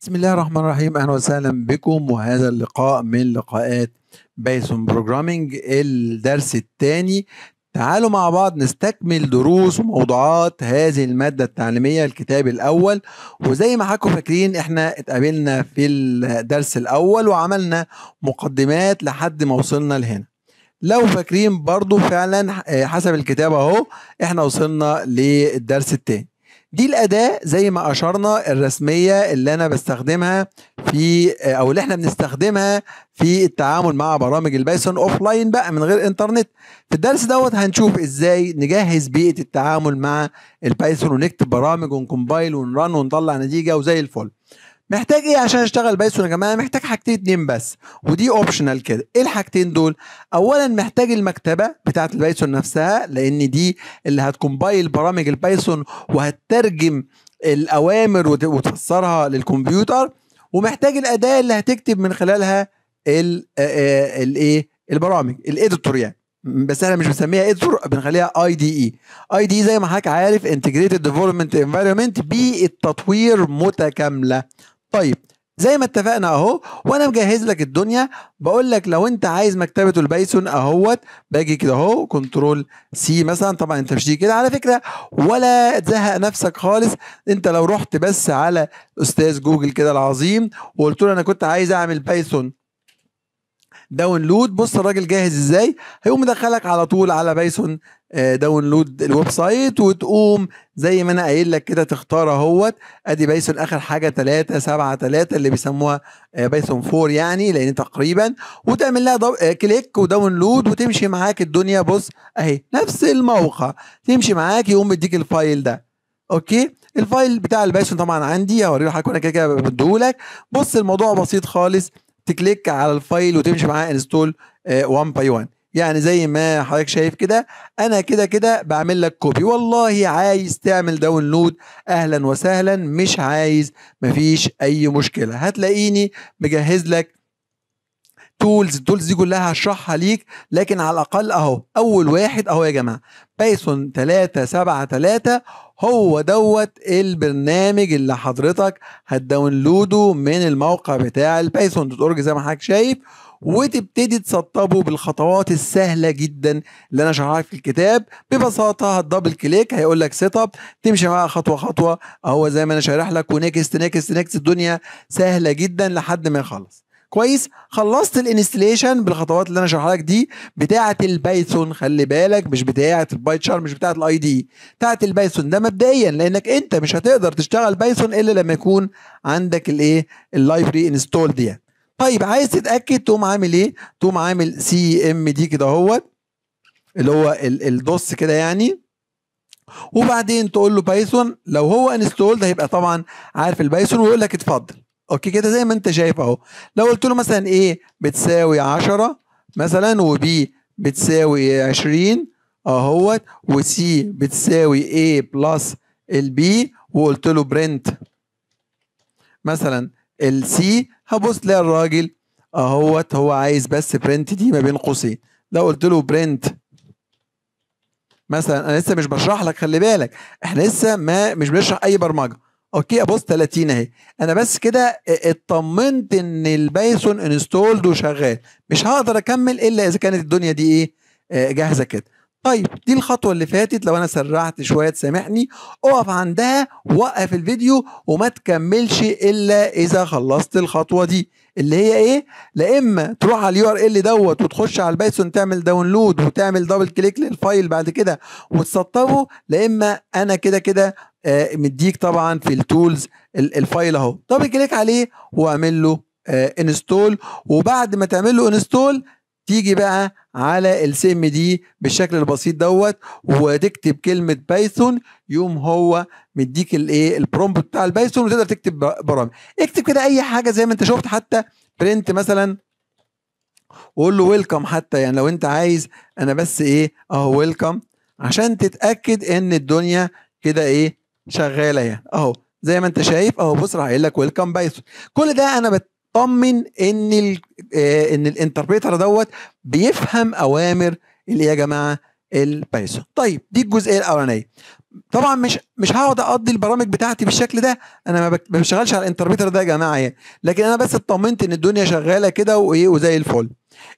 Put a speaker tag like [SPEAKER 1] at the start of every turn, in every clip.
[SPEAKER 1] بسم الله الرحمن الرحيم اهلا وسهلا بكم وهذا اللقاء من لقاءات بايثون بروجرامينج الدرس الثاني تعالوا مع بعض نستكمل دروس وموضوعات هذه المادة التعليمية الكتاب الأول وزي ما حضراتكم فاكرين احنا اتقابلنا في الدرس الأول وعملنا مقدمات لحد ما وصلنا لهنا لو فاكرين برضو فعلا آه، حسب الكتاب اهو احنا وصلنا للدرس التاني دي الأداة زي ما أشرنا الرسمية اللي أنا بستخدمها في آه، أو اللي إحنا بنستخدمها في التعامل مع برامج البايثون أوف لاين بقى من غير إنترنت. في الدرس دوت هنشوف إزاي نجهز بيئة التعامل مع البايثون ونكتب برامج ونكمبايل ونرن ونطلع نتيجة وزي الفل. محتاج ايه عشان اشتغل بايثون يا جماعه محتاج حاجتين اتنين بس ودي اوبشنال كده ايه الحاجتين دول اولا محتاج المكتبه بتاعه البايثون نفسها لان دي اللي هتكمبايل برامج البايثون وهترجم الاوامر وتفسرها للكمبيوتر ومحتاج الاداه اللي هتكتب من خلالها الايه البرامج الايديتور يعني بس احنا مش بنسميها ايديتور بنخليها اي دي اي اي دي زي ما حضرتك عارف انتجريتد ديفلوبمنت انفايرمنت بالتطوير متكامله طيب زي ما اتفقنا اهو وانا مجهز لك الدنيا بقول لك لو انت عايز مكتبه البايثون اهوت باجي كده اهو كنترول سي مثلا طبعا انت مش دي كده على فكره ولا تزهق نفسك خالص انت لو رحت بس على استاذ جوجل كده العظيم وقلت له انا كنت عايز اعمل بايثون داونلود بص الراجل جاهز ازاي هيقوم مدخلك على طول على بايثون آه، داونلود الويب سايت وتقوم زي ما انا قايل لك كده تختار اهوت ادي بايثون اخر حاجه 3 7 3 اللي بيسموها آه، بايثون 4 يعني لان تقريبا وتعمل لها دو... آه، كليك وداونلود وتمشي معاك الدنيا بص اهي نفس الموقع تمشي معاك يقوم بيديك الفايل ده اوكي الفايل بتاع البايثون طبعا عندي هوريه لحضرتك انا كده كده بديهولك بص الموضوع بسيط خالص تكليك على الفايل وتمشي معاه انستول 1 باي 1 يعني زي ما حضرتك شايف كده انا كده كده بعمل لك كوبي والله عايز تعمل داونلود اهلا وسهلا مش عايز مفيش اي مشكله هتلاقيني مجهز لك تولز التولز دي كلها هشرحها ليك لكن على الاقل اهو اول واحد اهو يا جماعه بايثون 3 7 3 هو دوت البرنامج اللي حضرتك هتداونلوده من الموقع بتاع البايثون دوت اورج زي ما حضرتك شايف وتبتدي تسطبه بالخطوات السهله جدا اللي انا شرحها في الكتاب ببساطه هتدبل كليك هيقول لك سيت اب تمشي معاها خطوه خطوه اهو زي ما انا شارح لك ونكست نكست نكست الدنيا سهله جدا لحد ما يخلص كويس خلصت الانستليشن بالخطوات اللي انا شرحها لك دي بتاعه البايثون خلي بالك مش بتاعه الباي مش بتاعه الاي دي بتاعه البايثون ده مبدئيا لانك انت مش هتقدر تشتغل بايثون الا لما يكون عندك الايه اللايبرري انستول دي طيب عايز تتاكد تقوم عامل ايه تقوم عامل سي ام دي كده اهوت اللي هو الدوس كده يعني وبعدين تقول له بايثون لو هو انستولد هيبقى طبعا عارف البايثون ويقول لك اتفضل اوكي كده زي ما انت شايف اهو لو قلت له مثلا ايه بتساوي 10 مثلا وبي بتساوي 20 اهوت وسي بتساوي A بلس البي وقلت له برنت مثلا السي هبص تلاقي الراجل اهوت هو عايز بس برنت دي ما بين قوسين لو قلت له برنت مثلا انا لسه مش بشرح لك خلي بالك احنا لسه ما مش بنشرح اي برمجه اوكي ابص 30 اهي انا بس كده آه، اطمنت ان البايثون انستولد وشغال مش هقدر اكمل الا اذا كانت الدنيا دي ايه آه، جاهزه كده طيب دي الخطوه اللي فاتت لو انا سرعت شويه تسامحني اقف عندها وقف الفيديو وما تكملش الا اذا خلصت الخطوه دي اللي هي ايه لا اما تروح على اليو ار ال دوت وتخش على البايثون تعمل داونلود وتعمل دبل كليك للفايل بعد كده وتسطبه لا اما انا كده كده آه، مديك طبعا في التولز الفايل اهو دبل كليك عليه واعمل له انستول آه، وبعد ما تعمل له انستول تيجي بقى على السم دي بالشكل البسيط دوت وتكتب كلمه بايثون يوم هو مديك الايه البرومبت بتاع البايثون وتقدر تكتب برامج اكتب كده اي حاجه زي ما انت شفت حتى برنت مثلا وقول له ويلكم حتى يعني لو انت عايز انا بس ايه اهو ويلكم عشان تتاكد ان الدنيا كده ايه شغاله اهي يعني. اهو زي ما انت شايف اهو بص راح قايل لك ويلكم بايثون كل ده انا بطمن ان الـ آه، ان الانتربريتر دوت بيفهم اوامر اللي يا جماعه البايثون طيب دي الجزئيه الاولانيه طبعا مش مش هقعد اقضي البرامج بتاعتي بالشكل ده انا ما بشتغلش على الانتربريتر ده يا جماعه يعني لكن انا بس اطمنت ان الدنيا شغاله كده وايه وزي الفل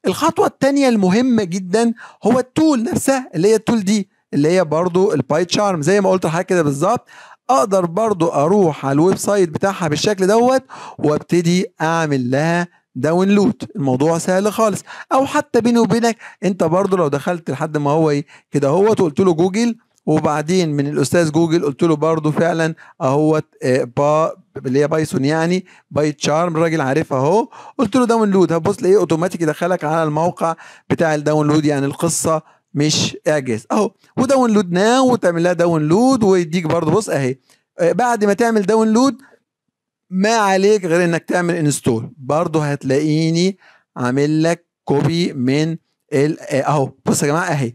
[SPEAKER 1] الخطوه الثانيه المهمه جدا هو التول نفسها اللي هي التول دي اللي هي برضو الباي تشارم زي ما قلت لحضرتك كده بالظبط اقدر برضو اروح على الويب سايت بتاعها بالشكل دوت وابتدي اعمل لها داونلود الموضوع سهل خالص او حتى بيني وبينك انت برضو لو دخلت لحد ما هو كده اهوت وقلت له جوجل وبعدين من الاستاذ جوجل قلت له برضو فعلا اهوت آه، با اللي هي بايثون يعني باي تشارم الراجل عارفها اهو قلت له داونلود هبص لايه اوتوماتيك يدخلك على الموقع بتاع الداونلود يعني القصه مش اعجاز اهو وداونلود ناو وتعمل لها داونلود ويديك برضه بص اهي آه، بعد ما تعمل داونلود ما عليك غير انك تعمل انستول برضه هتلاقيني عامل لك كوبي من آه، اهو بص يا جماعه اهي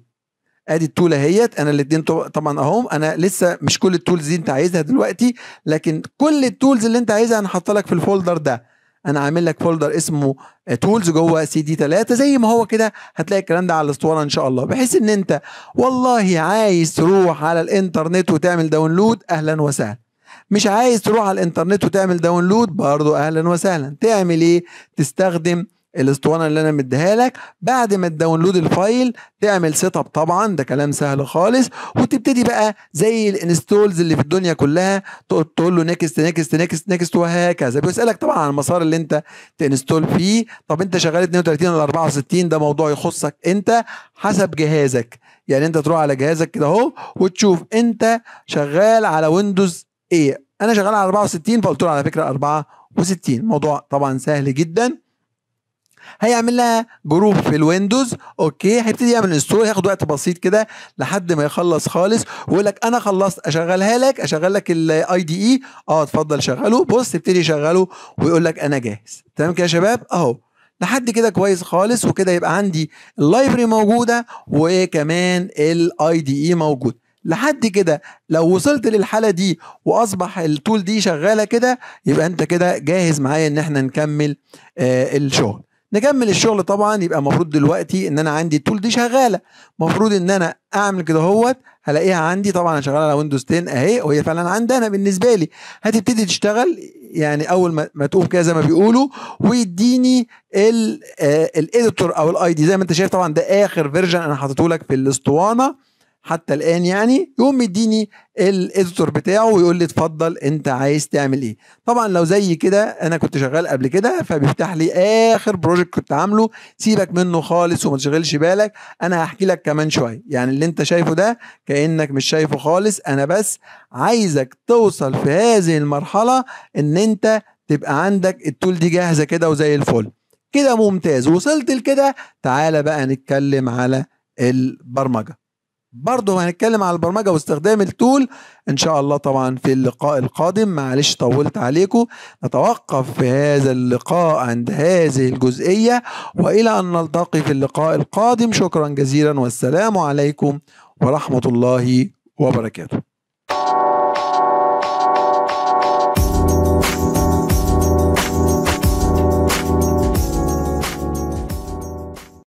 [SPEAKER 1] ادي التول اهيت انا الاثنين طبعا اهم انا لسه مش كل التولز دي انت عايزها دلوقتي لكن كل التولز اللي انت عايزها هنحط لك في الفولدر ده انا عامل لك فولدر اسمه تولز جوه سي دي 3 زي ما هو كده هتلاقي الكلام ده على الاسطوانه ان شاء الله بحيث ان انت والله عايز تروح على الانترنت وتعمل داونلود اهلا وسهلا مش عايز تروح على الانترنت وتعمل داونلود برضه اهلا وسهلا تعمل ايه تستخدم الاسطوانه اللي انا مديها لك بعد ما تداونلود الفايل تعمل سيت اب طبعا ده كلام سهل خالص وتبتدي بقى زي الانستولز اللي في الدنيا كلها تقول له نكست نكست نكست نكست وهكذا بيسالك طبعا عن المسار اللي انت تنستول فيه طب انت شغال 32 ولا 64 ده موضوع يخصك انت حسب جهازك يعني انت تروح على جهازك كده اهو وتشوف انت شغال على ويندوز ايه انا شغال على 64 فقلت له على فكره 64 موضوع طبعا سهل جدا هيعمل لها جروب في الويندوز اوكي هيبتدي يعمل انستول هياخد وقت بسيط كده لحد ما يخلص خالص ويقول لك انا خلصت اشغلها لك اشغل لك الاي دي اي e. اه اتفضل شغله بص يبتدي يشغله ويقول لك انا جاهز تمام كده يا شباب اهو لحد كده كويس خالص وكده يبقى عندي اللايبرري موجوده وكمان الاي دي اي e موجود لحد كده لو وصلت للحاله دي واصبح التول دي شغاله كده يبقى انت كده جاهز معايا ان احنا نكمل آه الشغل نكمل الشغل طبعا يبقى المفروض دلوقتي ان انا عندي التول دي شغاله المفروض ان انا اعمل كده اهوت هلاقيها عندي طبعا انا على ويندوز 10 اهي وهي فعلا عندي انا بالنسبه لي هتبتدي تشتغل يعني اول ما تقوم كده زي ما بيقولوا ويديني الايديتور آه، او الاي دي زي ما انت شايف طبعا ده اخر فيرجن انا حاطته لك في الاسطوانه حتى الان يعني يقوم مديني الاديتور بتاعه ويقول لي اتفضل انت عايز تعمل ايه طبعا لو زي كده انا كنت شغال قبل كده فبيفتح لي اخر بروجكت كنت عامله سيبك منه خالص وما تشغلش بالك انا هحكي لك كمان شويه يعني اللي انت شايفه ده كانك مش شايفه خالص انا بس عايزك توصل في هذه المرحله ان انت تبقى عندك التول دي جاهزه كده وزي الفل كده ممتاز وصلت لكده تعالى بقى نتكلم على البرمجه برضه هنتكلم على البرمجه واستخدام التول ان شاء الله طبعا في اللقاء القادم معلش طولت عليكم نتوقف في هذا اللقاء عند هذه الجزئيه والى ان نلتقي في اللقاء القادم شكرا جزيلا والسلام عليكم ورحمه الله وبركاته